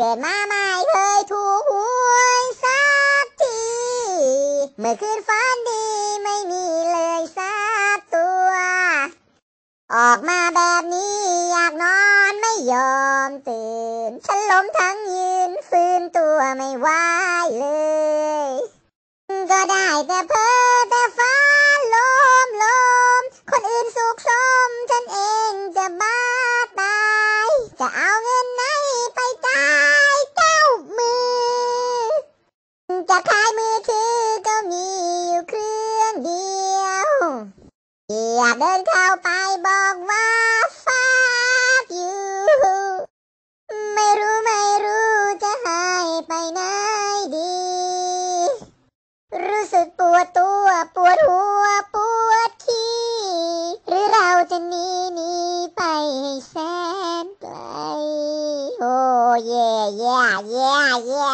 เกิดมาไม่เคยถูกหวยสักที เมื่อคืนฝันดี ไม่มีเลยสักตัว ออกมาแบบนี้อยากนอนไม่ยอมตื่น ฉันล้มทั้งยืนฟื้นตัวไม่ไหวเลย ก็ได้แต่เพ้อแต่ฝันลมลมคนอื่นสุขสม ฉันเองจะบ้าตาย จะเอาอยากเดินเข้าไปบอกว่า fuck you ไม่รู้ ไม่รู้ จะหายไปไหนดี รู้สึกปวดตัว ปวดหัว ปวดขี้หรือเราจะหนีหนีไปให้แสนไกล โอ้เย่เย่เย่เย่